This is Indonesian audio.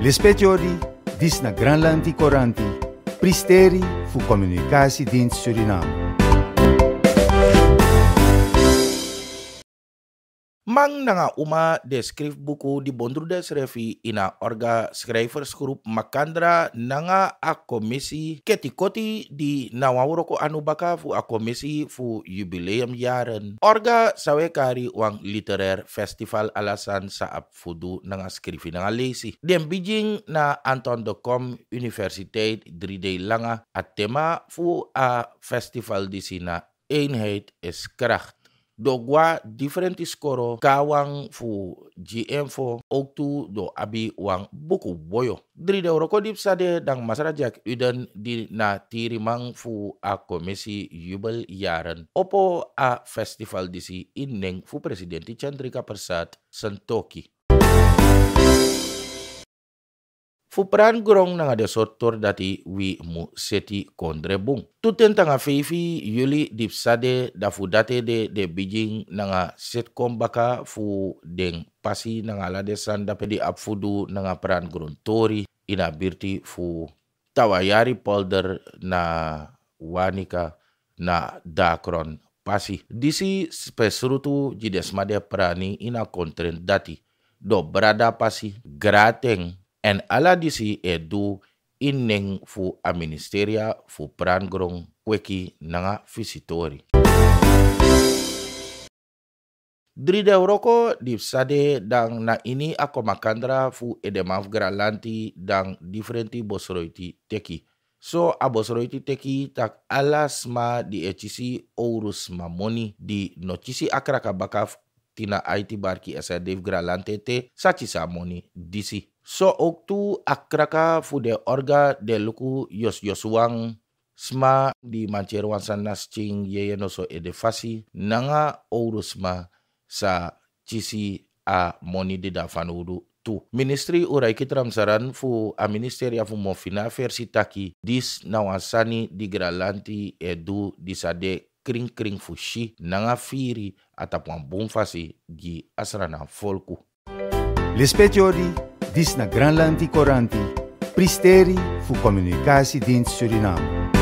Le speciori, na Granland Coranti, pristeri fu communicatiedienst Suriname. Mang nanga uma de buku di bondrude srefi ina orga group Makandra nanga akomisi ketikoti di nawawuroko anu baka fu a fu fu yaren Orga sawekari wang literer festival alasan saap fudu nanga skrifi nanga lesi. Dem bijing na Anton de Kom Universiteit langa atema tema fu a festival di sina eenheid is kracht do gwa different skoro ka fu gm fo oktu do abi wang buku boyo dri de roko dip sade dang masarajak uden di na tirimang fu a komisi jubel yaren opo a festival disi ineng fu presidenti Chandrika Persat sentoki fu pran grong nanga de sotor dati wi mu seti kondre bung. Tuten tanga fifi yuli dipsade da fu date de de bijing nanga set kombaka fu deng pasi nanga la de da pedi apfudu nanga pran grong tori ina birti fu tawayari polder na wanika na dakron pasi. Disi spesrutu jidesmade prani ina kontren dati. Do brada pasi grateng En ala disi e eh, du ineng fu a ministeria fu prangrong kweki nanga fisitori. Dri de roko di sade dang na ini ako makandra fu edemaf gralanti dang differenti bosroiti teki. So abosroiti teki tak alas ma di ecisi ma moni di nocisi ka bakaf tina aiti barki esa dev gralante te sachi moni disi. So oktu akraka fude orga de luku yos yosuang sma di mancer wansan nascing yeye noso edefasi nanga ourusma sa cisi a moni de dafanudu tu. Ministri urai kitram saran fu a ministeria fu mofina versi taki dis nawasani di gralanti edu disade kring kring fushi nanga firi atapuan fasi gi asrana folku. Lespetiodi Δίσκα Γκράν Κόραντι, Πριστέρη Φου Κομινινικάσι Δίντ Σουρινάμ.